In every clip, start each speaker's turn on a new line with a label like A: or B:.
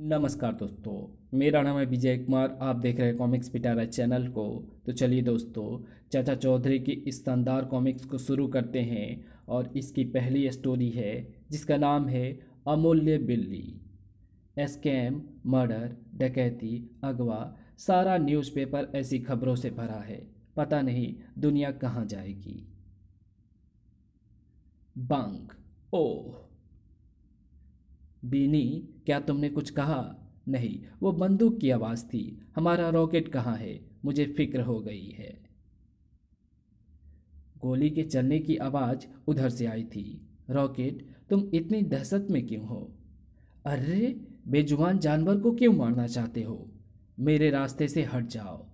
A: नमस्कार दोस्तों मेरा नाम है विजय कुमार आप देख रहे हैं कॉमिक्स पिटारा चैनल को तो चलिए दोस्तों चाचा चौधरी की इस शानदार कॉमिक्स को शुरू करते हैं और इसकी पहली स्टोरी है जिसका नाम है अमूल्य बिल्ली एस्कैम मर्डर डकैती अगवा सारा न्यूज़पेपर ऐसी खबरों से भरा है पता नहीं दुनिया कहाँ जाएगी बंक ओह बीनी क्या तुमने कुछ कहा नहीं वो बंदूक की आवाज़ थी हमारा रॉकेट कहाँ है मुझे फिक्र हो गई है गोली के चलने की आवाज़ उधर से आई थी रॉकेट तुम इतनी दहशत में क्यों हो अरे बेजुबान जानवर को क्यों मारना चाहते हो मेरे रास्ते से हट जाओ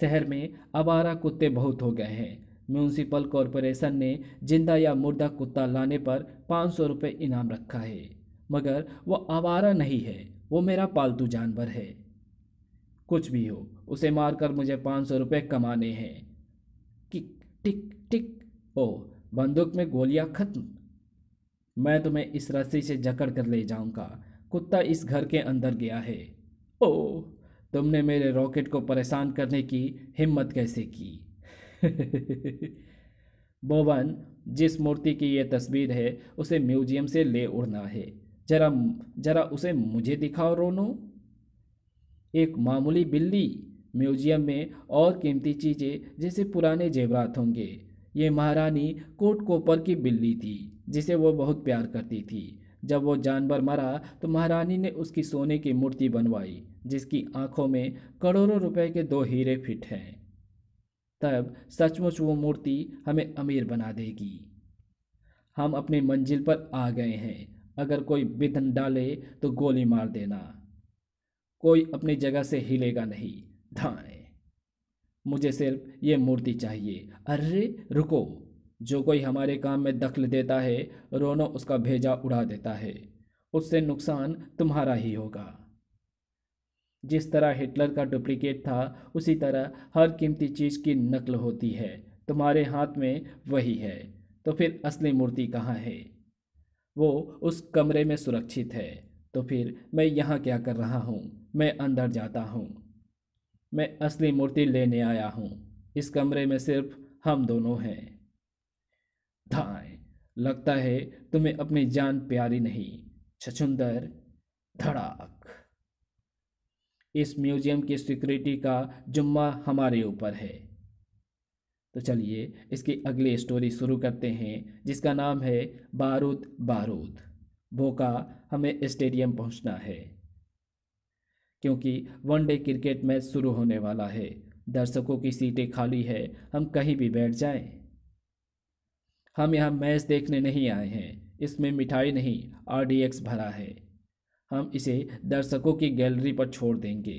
A: शहर में आवारा कुत्ते बहुत हो गए हैं म्यूनसिपल कॉरपोरेशन ने जिंदा या मुर्दा कुत्ता लाने पर पाँच सौ रुपये इनाम रखा है मगर वह आवारा नहीं है वो मेरा पालतू जानवर है कुछ भी हो उसे मारकर मुझे पाँच सौ रुपये कमाने हैं कि टिक टिक ओ बंदूक में गोलियां खत्म मैं तुम्हें इस रस्सी से जकड़ कर ले जाऊंगा कुत्ता इस घर के अंदर गया है ओ तुमने मेरे रॉकेट को परेशान करने की हिम्मत कैसे की बोवन जिस मूर्ति की यह तस्वीर है उसे म्यूजियम से ले उड़ना है जरा जरा उसे मुझे दिखाओ रोनो एक मामूली बिल्ली म्यूजियम में और कीमती चीज़ें जैसे पुराने जेवरात होंगे ये महारानी कोट कोपर की बिल्ली थी जिसे वो बहुत प्यार करती थी जब वो जानवर मरा तो महारानी ने उसकी सोने की मूर्ति बनवाई जिसकी आंखों में करोड़ों रुपए के दो हीरे फिट हैं तब सचमुच वो मूर्ति हमें अमीर बना देगी हम अपनी मंजिल पर आ गए हैं अगर कोई बिधन डाले तो गोली मार देना कोई अपनी जगह से हिलेगा नहीं धाए मुझे सिर्फ ये मूर्ति चाहिए अरे रुको जो कोई हमारे काम में दखल देता है रोनो उसका भेजा उड़ा देता है उससे नुकसान तुम्हारा ही होगा जिस तरह हिटलर का डुप्लीकेट था उसी तरह हर कीमती चीज़ की नकल होती है तुम्हारे हाथ में वही है तो फिर असली मूर्ति कहाँ है वो उस कमरे में सुरक्षित है तो फिर मैं यहाँ क्या कर रहा हूँ मैं अंदर जाता हूँ मैं असली मूर्ति लेने आया हूँ इस कमरे में सिर्फ हम दोनों हैं धाएँ लगता है तुम्हें अपनी जान प्यारी नहीं छछुंदर धड़ाक इस म्यूज़ियम की सिक्योरिटी का जुम्मा हमारे ऊपर है तो चलिए इसकी अगली स्टोरी शुरू करते हैं जिसका नाम है बारूद बारूद भोका हमें स्टेडियम पहुंचना है क्योंकि वनडे क्रिकेट मैच शुरू होने वाला है दर्शकों की सीटें खाली है हम कहीं भी बैठ जाएं। हम यहाँ मैच देखने नहीं आए हैं इसमें मिठाई नहीं आर डी एक्स भरा है हम इसे दर्शकों की गैलरी पर छोड़ देंगे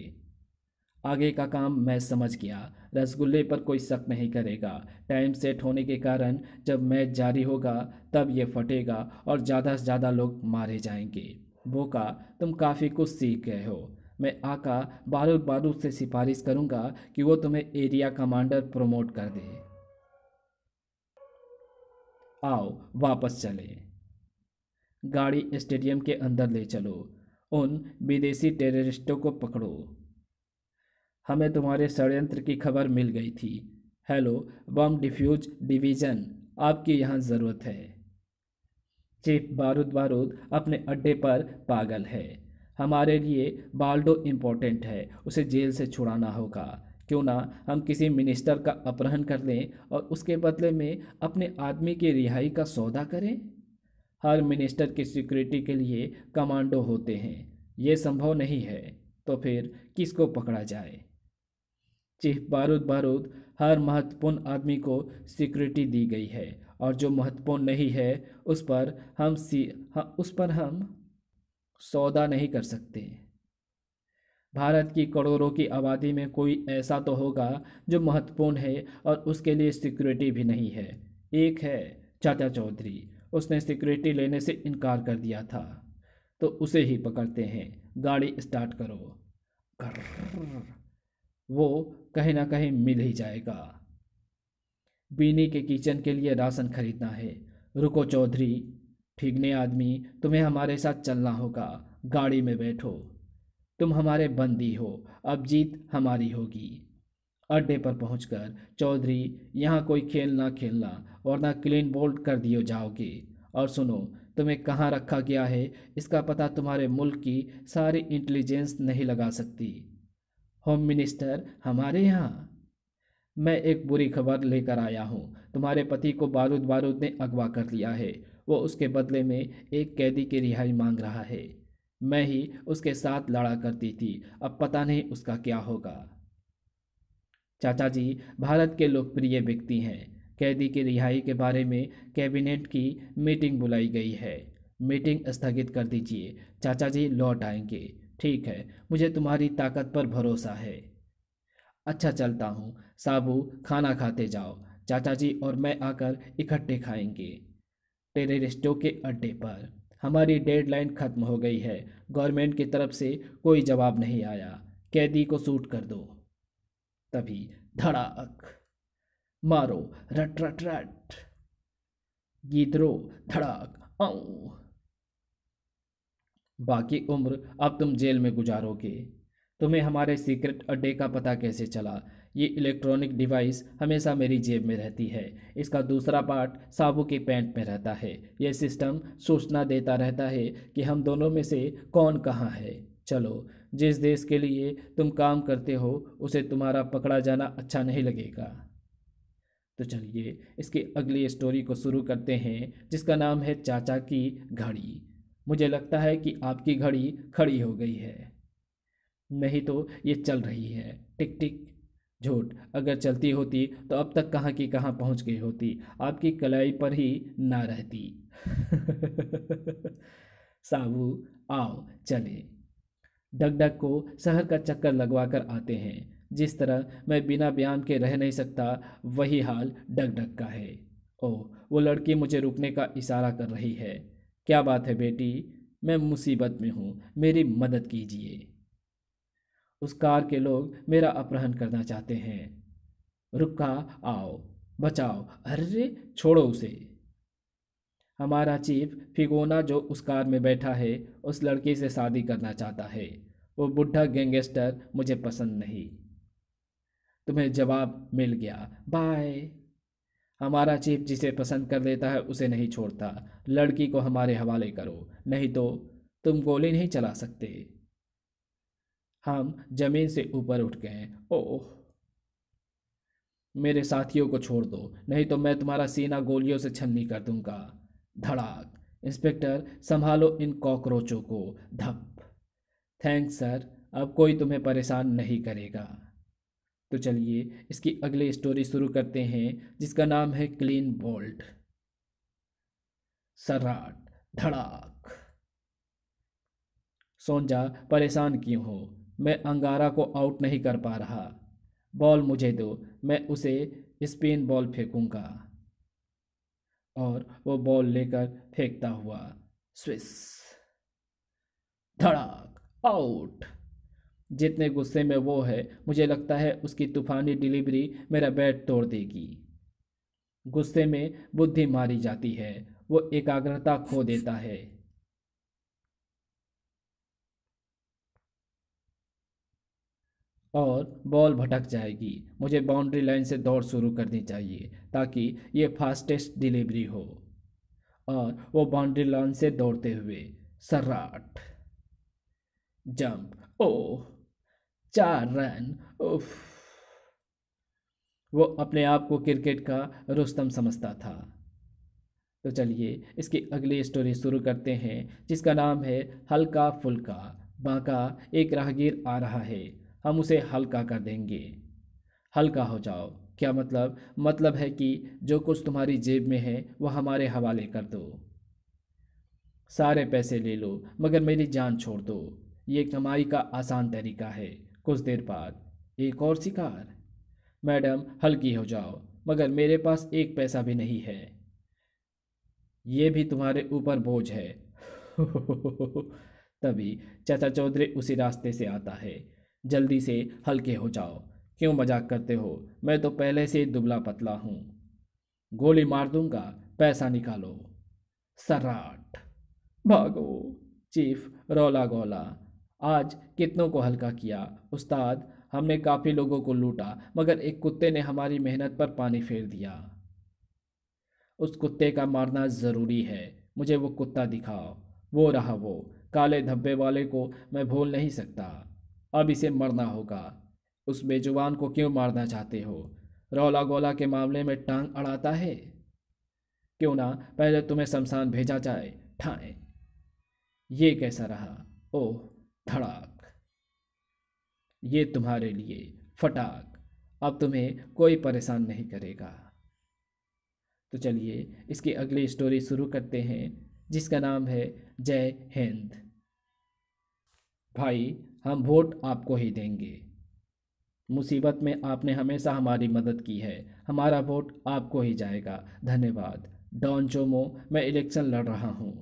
A: आगे का काम मैं समझ गया रसगुल्ले पर कोई शक नहीं करेगा टाइम सेट होने के कारण जब मैच जारी होगा तब ये फटेगा और ज़्यादा से ज़्यादा लोग मारे जाएंगे बोका तुम काफ़ी कुछ सीख गए हो मैं आका बारूद बारूद से सिफारिश करूंगा कि वो तुम्हें एरिया कमांडर प्रमोट कर दे आओ वापस चले गाड़ी स्टेडियम के अंदर ले चलो उन विदेशी टेररिस्टों को पकड़ो हमें तुम्हारे षडयंत्र की खबर मिल गई थी हेलो बम डिफ्यूज डिवीज़न आपकी यहाँ ज़रूरत है चीफ बारूद बारूद अपने अड्डे पर पागल है हमारे लिए बाल्डो इम्पोर्टेंट है उसे जेल से छुड़ाना होगा क्यों ना हम किसी मिनिस्टर का अपहरण कर लें और उसके बदले में अपने आदमी की रिहाई का सौदा करें हर मिनिस्टर की सिक्योरिटी के लिए कमांडो होते हैं ये संभव नहीं है तो फिर किसको पकड़ा जाए चीफ बारूद बारूद हर महत्वपूर्ण आदमी को सिक्योरिटी दी गई है और जो महत्वपूर्ण नहीं है उस पर हम सी हा, उस पर हम सौदा नहीं कर सकते भारत की करोड़ों की आबादी में कोई ऐसा तो होगा जो महत्वपूर्ण है और उसके लिए सिक्योरिटी भी नहीं है एक है चाचा चौधरी उसने सिक्योरिटी लेने से इनकार कर दिया था तो उसे ही पकड़ते हैं गाड़ी स्टार्ट करो कर वो कहीं ना कहीं मिल ही जाएगा बीनी के किचन के लिए राशन खरीदना है रुको चौधरी ठीकने आदमी तुम्हें हमारे साथ चलना होगा गाड़ी में बैठो तुम हमारे बंदी हो अब जीत हमारी होगी अड्डे पर पहुंचकर चौधरी यहाँ कोई खेल ना खेलना वरना क्लीन बोल्ड कर दियो जाओगे और सुनो तुम्हें कहाँ रखा गया है इसका पता तुम्हारे मुल्क की सारी इंटेलिजेंस नहीं लगा सकती होम मिनिस्टर हमारे यहाँ मैं एक बुरी खबर लेकर आया हूँ तुम्हारे पति को बारूद बारूद ने अगवा कर लिया है वो उसके बदले में एक कैदी की रिहाई मांग रहा है मैं ही उसके साथ लड़ा करती थी अब पता नहीं उसका क्या होगा चाचा जी भारत के लोकप्रिय व्यक्ति हैं कैदी की रिहाई के बारे में कैबिनेट की मीटिंग बुलाई गई है मीटिंग स्थगित कर दीजिए चाचा जी लौट आएंगे ठीक है मुझे तुम्हारी ताकत पर भरोसा है अच्छा चलता हूँ साबू खाना खाते जाओ चाचा जी और मैं आकर इकट्ठे खाएंगे टेररिस्टों के अड्डे पर हमारी डेडलाइन खत्म हो गई है गवर्नमेंट की तरफ से कोई जवाब नहीं आया कैदी को सूट कर दो तभी धड़ाक मारो रट रट रट गीदरो धड़ाक आऊ बाकी उम्र अब तुम जेल में गुजारोगे तुम्हें हमारे सीक्रेट अड्डे का पता कैसे चला ये इलेक्ट्रॉनिक डिवाइस हमेशा मेरी जेब में रहती है इसका दूसरा पार्ट साबू के पैंट में रहता है यह सिस्टम सूचना देता रहता है कि हम दोनों में से कौन कहाँ है चलो जिस देश के लिए तुम काम करते हो उसे तुम्हारा पकड़ा जाना अच्छा नहीं लगेगा तो चलिए इसकी अगली स्टोरी को शुरू करते हैं जिसका नाम है चाचा की घड़ी मुझे लगता है कि आपकी घड़ी खड़ी हो गई है नहीं तो ये चल रही है टिक टिक झूठ अगर चलती होती तो अब तक कहाँ की कहाँ पहुँच गई होती आपकी कलाई पर ही ना रहती साबू आओ चले डगडग को शहर का चक्कर लगवाकर आते हैं जिस तरह मैं बिना व्यायाम के रह नहीं सकता वही हाल डगडग का है ओह वो लड़की मुझे रुकने का इशारा कर रही है क्या बात है बेटी मैं मुसीबत में हूँ मेरी मदद कीजिए उस कार के लोग मेरा अपहरण करना चाहते हैं रुका आओ बचाओ अरे छोड़ो उसे हमारा चीफ फिगोना जो उस कार में बैठा है उस लड़की से शादी करना चाहता है वो बुढ़ा गैंगस्टर मुझे पसंद नहीं तुम्हें जवाब मिल गया बाय हमारा चीफ जिसे पसंद कर लेता है उसे नहीं छोड़ता लड़की को हमारे हवाले करो नहीं तो तुम गोली नहीं चला सकते हम जमीन से ऊपर उठ गए ओह मेरे साथियों को छोड़ दो नहीं तो मैं तुम्हारा सीना गोलियों से छन्नी कर दूंगा धड़ाक इंस्पेक्टर संभालो इन कॉकरोचों को धप थैंक्स सर अब कोई तुम्हें परेशान नहीं करेगा तो चलिए इसकी अगली स्टोरी शुरू करते हैं जिसका नाम है क्लीन बोल्ट सर्राट धड़ाक सोनजा परेशान क्यों हो मैं अंगारा को आउट नहीं कर पा रहा बॉल मुझे दो मैं उसे स्पिन बॉल फेंकूंगा और वो बॉल लेकर फेंकता हुआ स्विस धड़ाक आउट जितने गुस्से में वो है मुझे लगता है उसकी तूफानी डिलीवरी मेरा बैट तोड़ देगी गुस्से में बुद्धि मारी जाती है वो एकाग्रता खो देता है और बॉल भटक जाएगी मुझे बाउंड्री लाइन से दौड़ शुरू करनी चाहिए ताकि ये फास्टेस्ट डिलीवरी हो और वो बाउंड्री लाइन से दौड़ते हुए सर्राट जंप ओ oh, चार रन उफ वो अपने आप को क्रिकेट का रोस्तम समझता था तो चलिए इसकी अगली स्टोरी शुरू करते हैं जिसका नाम है हल्का फुल्का बांका एक राहगीर आ रहा है हम उसे हल्का कर देंगे हल्का हो जाओ क्या मतलब मतलब है कि जो कुछ तुम्हारी जेब में है वह हमारे हवाले कर दो सारे पैसे ले लो मगर मेरी जान छोड़ दो ये कमाई का आसान तरीका है कुछ देर बाद एक और शिकार मैडम हल्की हो जाओ मगर मेरे पास एक पैसा भी नहीं है ये भी तुम्हारे ऊपर बोझ है तभी चाचा चौधरी उसी रास्ते से आता है जल्दी से हल्के हो जाओ क्यों मजाक करते हो मैं तो पहले से दुबला पतला हूँ गोली मार दूंगा पैसा निकालो सर्राट भागो चीफ रौला गोला आज कितनों को हल्का किया उस्ताद हमने काफ़ी लोगों को लूटा मगर एक कुत्ते ने हमारी मेहनत पर पानी फेर दिया उस कुत्ते का मारना ज़रूरी है मुझे वो कुत्ता दिखाओ वो रहा वो काले धब्बे वाले को मैं भूल नहीं सकता अब इसे मरना होगा उस बेजुबान को क्यों मारना चाहते हो रौला गोला के मामले में टांग अड़ाता है क्यों ना पहले तुम्हें शमशान भेजा जाए ठाए ये कैसा रहा ओह धड़ाक ये तुम्हारे लिए फटाक अब तुम्हें कोई परेशान नहीं करेगा तो चलिए इसकी अगली स्टोरी शुरू करते हैं जिसका नाम है जय हिंद भाई हम वोट आपको ही देंगे मुसीबत में आपने हमेशा हमारी मदद की है हमारा वोट आपको ही जाएगा धन्यवाद डॉन चोमो मैं इलेक्शन लड़ रहा हूँ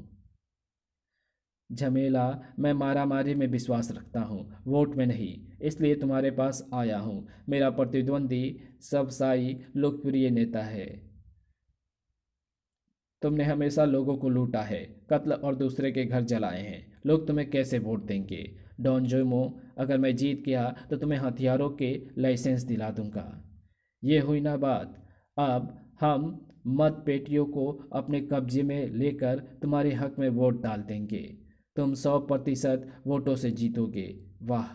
A: झमेला मैं मारा मारी में विश्वास रखता हूँ वोट में नहीं इसलिए तुम्हारे पास आया हूँ मेरा प्रतिद्वंदी सबसाई लोकप्रिय नेता है तुमने हमेशा लोगों को लूटा है कत्ल और दूसरे के घर जलाए हैं लोग तुम्हें कैसे वोट देंगे डॉन जोमो अगर मैं जीत गया तो तुम्हें हथियारों के लाइसेंस दिला दूंगा ये हुई ना बात अब हम मत पेटियों को अपने कब्जे में लेकर तुम्हारे हक में वोट डाल देंगे तुम सौ प्रतिशत वोटों से जीतोगे वाह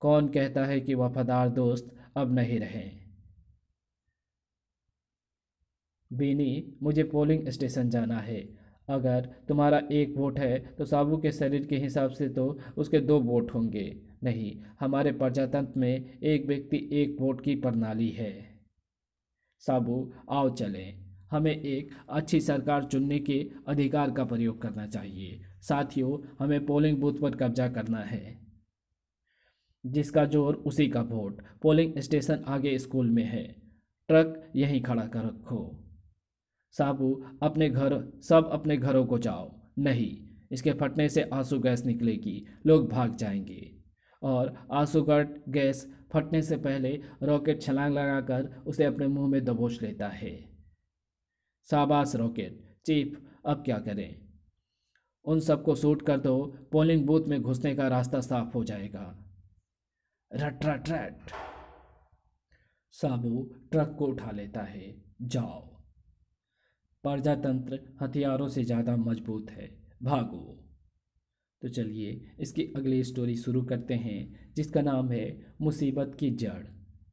A: कौन कहता है कि वफादार दोस्त अब नहीं रहें बीनी मुझे पोलिंग स्टेशन जाना है अगर तुम्हारा एक वोट है तो साबू के शरीर के हिसाब से तो उसके दो वोट होंगे नहीं हमारे प्रजातंत्र में एक व्यक्ति एक वोट की प्रणाली है साबू आओ चलें हमें एक अच्छी सरकार चुनने के अधिकार का प्रयोग करना चाहिए साथियों हमें पोलिंग बूथ पर कब्जा करना है जिसका जोर उसी का वोट पोलिंग स्टेशन आगे स्कूल में है ट्रक यहीं खड़ा कर रखो साबू अपने घर सब अपने घरों को जाओ नहीं इसके फटने से आंसू गैस निकलेगी लोग भाग जाएंगे और आंसूगट गैस फटने से पहले रॉकेट छलांग लगाकर उसे अपने मुंह में दबोच लेता है शाबाश रॉकेट चीफ अब क्या करें उन सबको सूट कर दो पोलिंग बूथ में घुसने का रास्ता साफ हो जाएगा रट रट रट साबू ट्रक को उठा लेता है जाओ प्रजातंत्र हथियारों से ज़्यादा मजबूत है भागो तो चलिए इसकी अगली स्टोरी शुरू करते हैं जिसका नाम है मुसीबत की जड़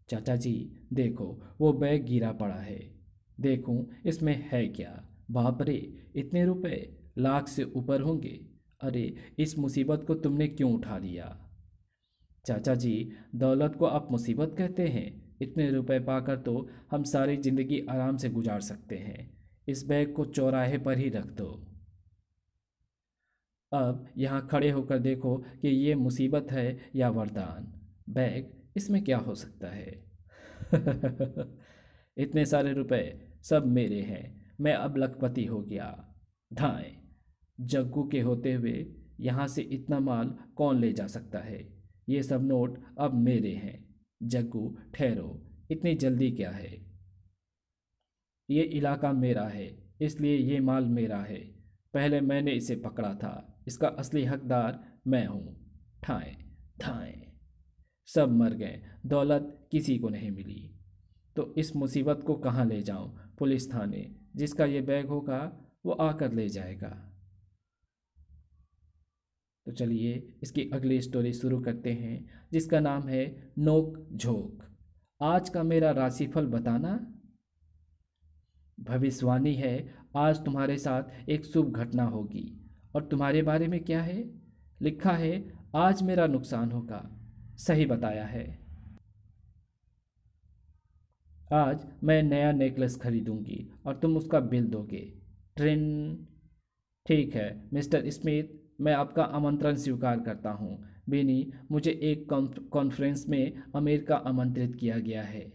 A: चाचा जी देखो वो बैग गिरा पड़ा है देखूं इसमें है क्या बाप रे इतने रुपए लाख से ऊपर होंगे अरे इस मुसीबत को तुमने क्यों उठा लिया चाचा जी दौलत को आप मुसीबत कहते हैं इतने रुपए पाकर तो हम सारी ज़िंदगी आराम से गुजार सकते हैं इस बैग को चौराहे पर ही रख दो अब यहाँ खड़े होकर देखो कि ये मुसीबत है या वरदान बैग इसमें क्या हो सकता है इतने सारे रुपए सब मेरे हैं मैं अब लखपति हो गया धाएँ जग्गू के होते हुए यहाँ से इतना माल कौन ले जा सकता है ये सब नोट अब मेरे हैं जग्गू ठहरो इतनी जल्दी क्या है ये इलाका मेरा है इसलिए ये माल मेरा है पहले मैंने इसे पकड़ा था इसका असली हकदार मैं हूँ ठाएँ ठाएँ सब मर गए दौलत किसी को नहीं मिली तो इस मुसीबत को कहाँ ले जाऊँ पुलिस थाने जिसका ये बैग होगा वो आकर ले जाएगा तो चलिए इसकी अगली स्टोरी शुरू करते हैं जिसका नाम है नोक झोंक आज का मेरा राशिफल बताना भविष्यवाणी है आज तुम्हारे साथ एक शुभ घटना होगी और तुम्हारे बारे में क्या है लिखा है आज मेरा नुकसान होगा सही बताया है आज मैं नया नेकलेस खरीदूंगी और तुम उसका बिल दोगे ट्रेन ठीक है मिस्टर स्मिथ मैं आपका आमंत्रण स्वीकार करता हूँ बेनी मुझे एक कॉन्फ्रेंस में अमेरिका आमंत्रित किया गया है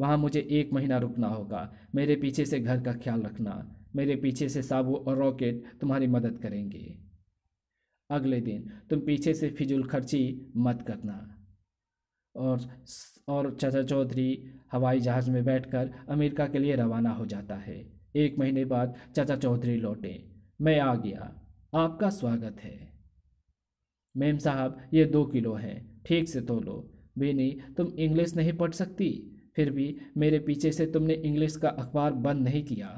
A: वहाँ मुझे एक महीना रुकना होगा मेरे पीछे से घर का ख्याल रखना मेरे पीछे से साबु और रॉकेट तुम्हारी मदद करेंगे अगले दिन तुम पीछे से फिजूल खर्ची मत करना और और चाचा चौधरी हवाई जहाज़ में बैठकर अमेरिका के लिए रवाना हो जाता है एक महीने बाद चाचा चौधरी लौटे मैं आ गया आपका स्वागत है मेम साहब ये दो किलो हैं ठीक से तो लो बेनी तुम इंग्लिश नहीं पढ़ सकती फिर भी मेरे पीछे से तुमने इंग्लिश का अखबार बंद नहीं किया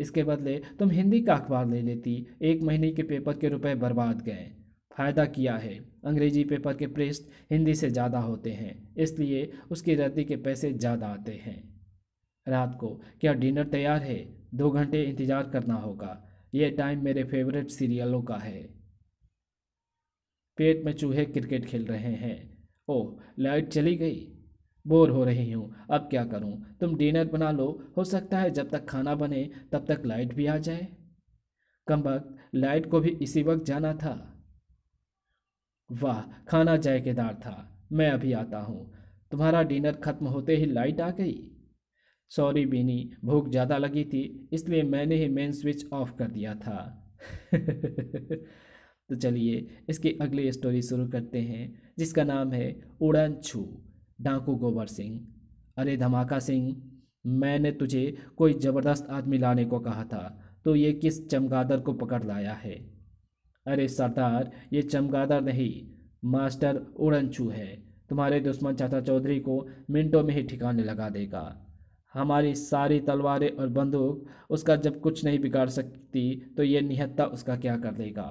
A: इसके बदले तुम हिंदी का अखबार ले लेती एक महीने के पेपर के रुपए बर्बाद गए फ़ायदा किया है अंग्रेजी पेपर के प्रेस हिंदी से ज़्यादा होते हैं इसलिए उसकी रद्दी के पैसे ज़्यादा आते हैं रात को क्या डिनर तैयार है दो घंटे इंतज़ार करना होगा यह टाइम मेरे फेवरेट सीरियलों का है पेट में चूहे क्रिकेट खेल रहे हैं ओह लाइट चली गई बोर हो रही हूँ अब क्या करूँ तुम डिनर बना लो हो सकता है जब तक खाना बने तब तक लाइट भी आ जाए कम वक्त लाइट को भी इसी वक्त जाना था वाह खाना जायकेदार था मैं अभी आता हूँ तुम्हारा डिनर खत्म होते ही लाइट आ गई सॉरी बीनी भूख ज़्यादा लगी थी इसलिए मैंने ही मेन स्विच ऑफ कर दिया था तो चलिए इसकी अगली स्टोरी शुरू करते हैं जिसका नाम है उड़न छू डाकू गोबर सिंह अरे धमाका सिंह मैंने तुझे कोई ज़बरदस्त आदमी लाने को कहा था तो ये किस चमगादड़ को पकड़ लाया है अरे सरदार ये चमगादड़ नहीं मास्टर छू है तुम्हारे दुश्मन चाचा चौधरी को मिनटों में ही ठिकाने लगा देगा हमारी सारी तलवारें और बंदूक उसका जब कुछ नहीं बिगाड़ सकती तो ये निहत्ता उसका क्या कर देगा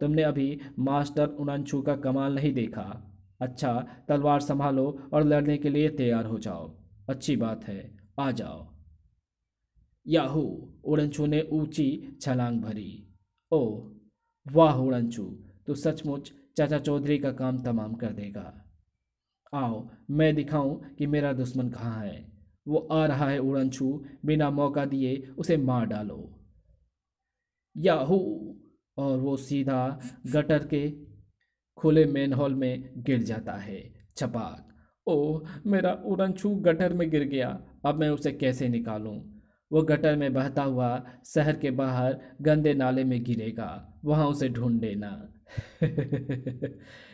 A: तुमने अभी मास्टर उनंछू का कमाल नहीं देखा अच्छा तलवार संभालो और लड़ने के लिए तैयार हो जाओ अच्छी बात है आ जाओ याहू उड़नछू ने ऊंची छलांग भरी ओ वाह उड़नछू तू सचमुच चाचा चौधरी का काम तमाम कर देगा आओ मैं दिखाऊं कि मेरा दुश्मन कहाँ है वो आ रहा है उड़न छू बिना मौका दिए उसे मार डालो याहू और वो सीधा गटर के खुले मेन हॉल में गिर जाता है छपाक ओह मेरा उड़न छू गटर में गिर गया अब मैं उसे कैसे निकालूं वो गटर में बहता हुआ शहर के बाहर गंदे नाले में गिरेगा वहाँ उसे ढूंढ लेना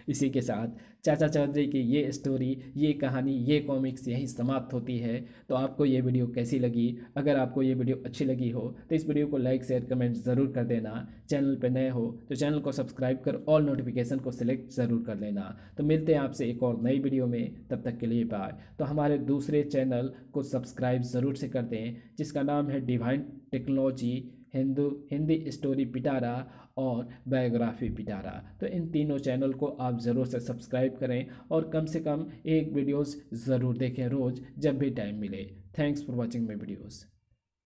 A: इसी के साथ चाचा चौधरी की ये स्टोरी ये कहानी ये कॉमिक्स यही समाप्त होती है तो आपको ये वीडियो कैसी लगी अगर आपको ये वीडियो अच्छी लगी हो तो इस वीडियो को लाइक शेयर कमेंट ज़रूर कर देना चैनल पर नए हो तो चैनल को सब्सक्राइब कर ऑल नोटिफिकेशन को सिलेक्ट ज़रूर कर लेना तो मिलते हैं आपसे एक और नई वीडियो में तब तक के लिए बाय तो हमारे दूसरे चैनल को सब्सक्राइब ज़रूर से कर दें जिसका नाम है divine technology Hindu Hindi story पिटारा और बायोग्राफी पिटारा तो इन तीनों चैनल को आप ज़रूर से सब्सक्राइब करें और कम से कम एक वीडियोस ज़रूर देखें रोज़ जब भी टाइम मिले thanks for watching my videos